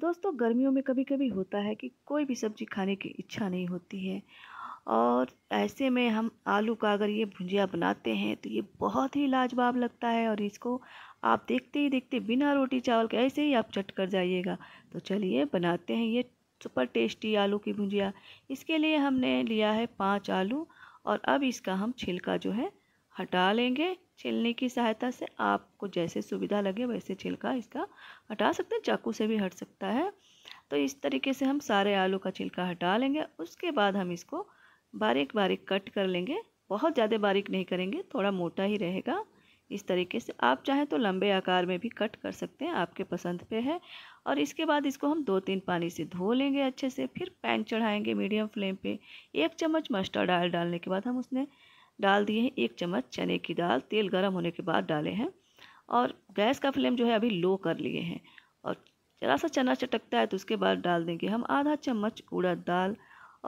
दोस्तों गर्मियों में कभी कभी होता है कि कोई भी सब्ज़ी खाने की इच्छा नहीं होती है और ऐसे में हम आलू का अगर ये भुंजिया बनाते हैं तो ये बहुत ही लाजवाब लगता है और इसको आप देखते ही देखते बिना रोटी चावल के ऐसे ही आप चट कर जाइएगा तो चलिए बनाते हैं ये सुपर टेस्टी आलू की भुंजिया इसके लिए हमने लिया है पाँच आलू और अब इसका हम छिलका जो है हटा लेंगे छिलने की सहायता से आपको जैसे सुविधा लगे वैसे छिलका इसका हटा सकते हैं चाकू से भी हट सकता है तो इस तरीके से हम सारे आलू का छिलका हटा लेंगे उसके बाद हम इसको बारीक बारीक कट कर लेंगे बहुत ज़्यादा बारीक नहीं करेंगे थोड़ा मोटा ही रहेगा इस तरीके से आप चाहें तो लंबे आकार में भी कट कर सकते हैं आपके पसंद पे है और इसके बाद इसको हम दो तीन पानी से धो लेंगे अच्छे से फिर पैन चढ़ाएंगे मीडियम फ्लेम पे एक चम्मच मस्टर्ड ऑयल डालने के बाद हम उसमें डाल दिए हैं एक चम्मच चने की दाल तेल गर्म होने के बाद डाले हैं और गैस का फ्लेम जो है अभी लो कर लिए हैं और जरा सा चना चटकता है तो उसके बाद डाल देंगे हम आधा चम्मच उड़द दाल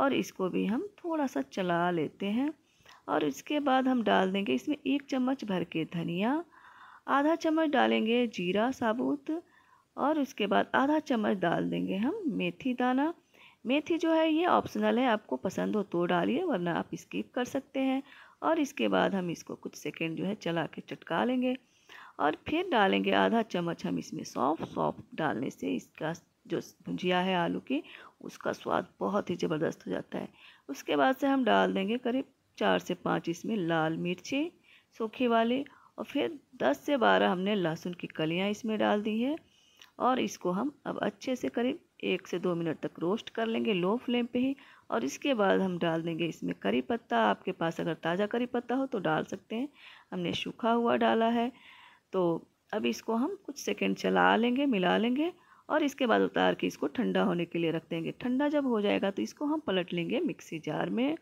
और इसको भी हम थोड़ा सा चला लेते हैं और इसके बाद हम डाल देंगे इसमें एक चम्मच भर के धनिया आधा चम्मच डालेंगे जीरा साबुत और उसके बाद आधा चम्मच डाल देंगे हम मेथी दाना मेथी जो है ये ऑप्शनल है आपको पसंद हो तो डालिए वरना आप स्किप कर सकते हैं और इसके बाद हम इसको कुछ सेकेंड जो है चला के चटका लेंगे और फिर डालेंगे आधा चम्मच हम इसमें सॉफ्ट सॉफ्ट डालने से इसका जो भुंजिया है आलू की उसका स्वाद बहुत ही ज़बरदस्त हो जाता है उसके बाद से हम डाल देंगे करीब चार से पाँच इसमें लाल मिर्ची सूखी वाली और फिर दस से बारह हमने लहसुन की कलियाँ इसमें डाल दी है और इसको हम अब अच्छे से करीब एक से दो मिनट तक रोस्ट कर लेंगे लो फ्लेम पे ही और इसके बाद हम डाल देंगे इसमें करी पत्ता आपके पास अगर ताज़ा करी पत्ता हो तो डाल सकते हैं हमने सूखा हुआ डाला है तो अब इसको हम कुछ सेकंड चला लेंगे मिला लेंगे और इसके बाद उतार के इसको ठंडा होने के लिए रख देंगे ठंडा जब हो जाएगा तो इसको हम पलट लेंगे मिक्सी जार में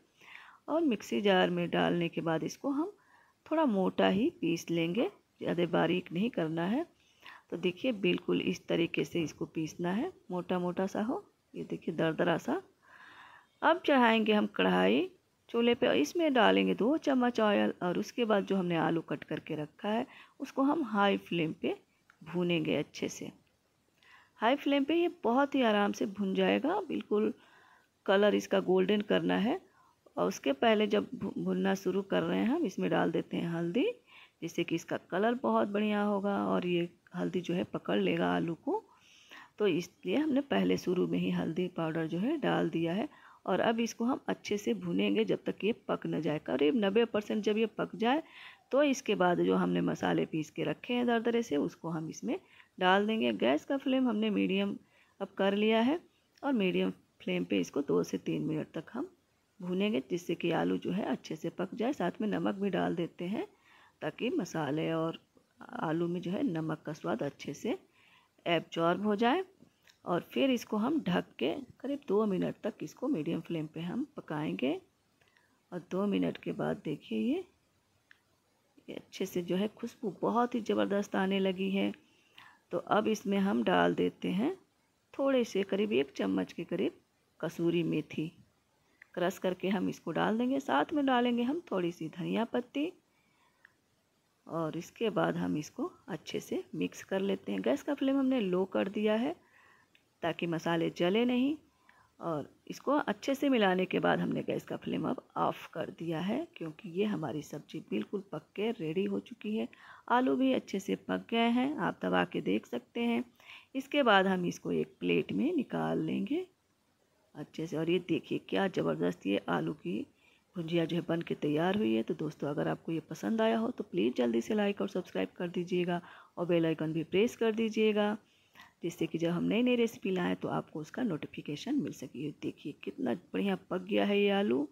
और मिक्सी जार में डालने के बाद इसको हम थोड़ा मोटा ही पीस लेंगे ज़्यादा बारीक नहीं करना है तो देखिए बिल्कुल इस तरीके से इसको पीसना है मोटा मोटा सा हो ये देखिए दरदरा सा अब चढ़ाएंगे हम कढ़ाई चूल्हे पे इसमें डालेंगे दो चम्मच ऑयल और उसके बाद जो हमने आलू कट करके रखा है उसको हम हाई फ्लेम पे भूनेंगे अच्छे से हाई फ्लेम पे ये बहुत ही आराम से भुन जाएगा बिल्कुल कलर इसका गोल्डन करना है और उसके पहले जब भुनना शुरू कर रहे हैं हम इसमें डाल देते हैं हल्दी जिससे कि इसका कलर बहुत बढ़िया होगा और ये हल्दी जो है पकड़ लेगा आलू को तो इसलिए हमने पहले शुरू में ही हल्दी पाउडर जो है डाल दिया है और अब इसको हम अच्छे से भुनेंगे जब तक ये पक न जाए करीब नब्बे परसेंट जब ये पक जाए तो इसके बाद जो हमने मसाले पीस के रखे हैं दरदरे से उसको हम इसमें डाल देंगे गैस का फ्लेम हमने मीडियम अब कर लिया है और मीडियम फ्लेम पे इसको दो से तीन मिनट तक हम भूनेंगे जिससे कि आलू जो है अच्छे से पक जाए साथ में नमक भी डाल देते हैं ताकि मसाले और आलू में जो है नमक का स्वाद अच्छे से एब्जॉर्ब हो जाए और फिर इसको हम ढक के करीब दो मिनट तक इसको मीडियम फ्लेम पे हम पकाएंगे और दो मिनट के बाद देखिए ये ये अच्छे से जो है खुशबू बहुत ही ज़बरदस्त आने लगी है तो अब इसमें हम डाल देते हैं थोड़े से करीब एक चम्मच के करीब कसूरी मेथी क्रश करके हम इसको डाल देंगे साथ में डालेंगे हम थोड़ी सी धनिया पत्ती और इसके बाद हम इसको अच्छे से मिक्स कर लेते हैं गैस का फ्लेम हमने लो कर दिया है ताकि मसाले जले नहीं और इसको अच्छे से मिलाने के बाद हमने गैस का फ्लेम अब ऑफ़ कर दिया है क्योंकि ये हमारी सब्ज़ी बिल्कुल पक के रेडी हो चुकी है आलू भी अच्छे से पक गए हैं आप दबा के देख सकते हैं इसके बाद हम इसको एक प्लेट में निकाल लेंगे अच्छे से और ये देखिए क्या ज़बरदस्त ये आलू की भुंजिया जो है बन के तैयार हुई है तो दोस्तों अगर आपको ये पसंद आया हो तो प्लीज़ जल्दी से लाइक और सब्सक्राइब कर दीजिएगा और बेलाइकन भी प्रेस कर दीजिएगा जिससे कि जब हम नई नई रेसिपी लाएँ तो आपको उसका नोटिफिकेशन मिल सके देखिए कितना बढ़िया पक गया है ये आलू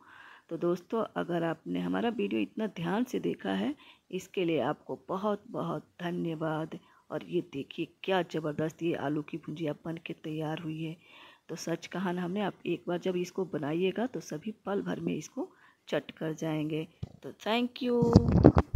तो दोस्तों अगर आपने हमारा वीडियो इतना ध्यान से देखा है इसके लिए आपको बहुत बहुत धन्यवाद और ये देखिए क्या ज़बरदस्त ये आलू की भुंजिया बन के तैयार हुई है तो सच कहा ना हमने आप एक बार जब इसको बनाइएगा तो सभी पल भर में इसको चट कर जाएंगे तो थैंक यू